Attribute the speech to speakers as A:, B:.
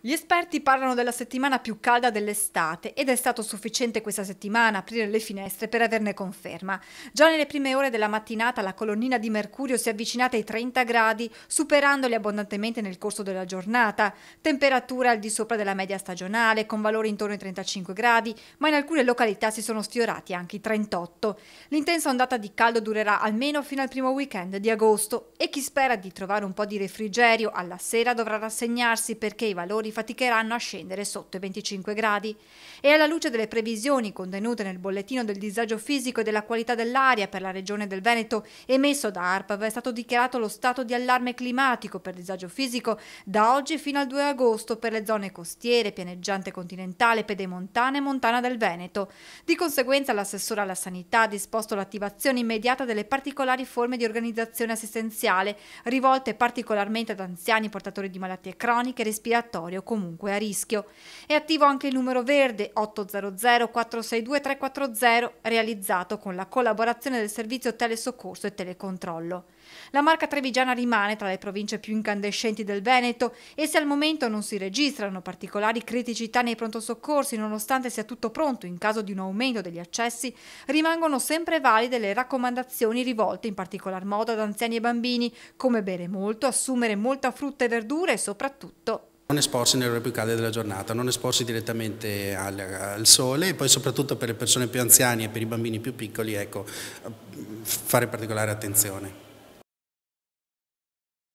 A: Gli esperti parlano della settimana più calda dell'estate ed è stato sufficiente questa settimana aprire le finestre per averne conferma. Già nelle prime ore della mattinata la colonnina di mercurio si è avvicinata ai 30 gradi, superandoli abbondantemente nel corso della giornata. Temperature al di sopra della media stagionale, con valori intorno ai 35 gradi, ma in alcune località si sono sfiorati anche i 38. L'intensa ondata di caldo durerà almeno fino al primo weekend di agosto e chi spera di trovare un po' di refrigerio alla sera dovrà rassegnarsi perché i valori termopoli faticheranno a scendere sotto i 25 gradi. E alla luce delle previsioni contenute nel bollettino del disagio fisico e della qualità dell'aria per la regione del Veneto emesso da ARPAV è stato dichiarato lo stato di allarme climatico per disagio fisico da oggi fino al 2 agosto per le zone costiere, pianeggiante continentale, pedemontana e montana del Veneto. Di conseguenza l'assessore alla sanità ha disposto l'attivazione immediata delle particolari forme di organizzazione assistenziale rivolte particolarmente ad anziani portatori di malattie croniche e respiratorie o comunque a rischio. È attivo anche il numero verde 800 462 340 realizzato con la collaborazione del servizio telesoccorso e telecontrollo. La marca trevigiana rimane tra le province più incandescenti del Veneto e se al momento non si registrano particolari criticità nei pronto soccorsi, nonostante sia tutto pronto in caso di un aumento degli accessi, rimangono sempre valide le raccomandazioni rivolte in particolar modo ad anziani e bambini, come bere molto, assumere molta frutta e verdura e soprattutto
B: non esporsi nelle ore più calde della giornata, non esporsi direttamente al, al, sole e poi soprattutto per le persone più anziane e per i bambini più piccoli ecco, fare particolare attenzione.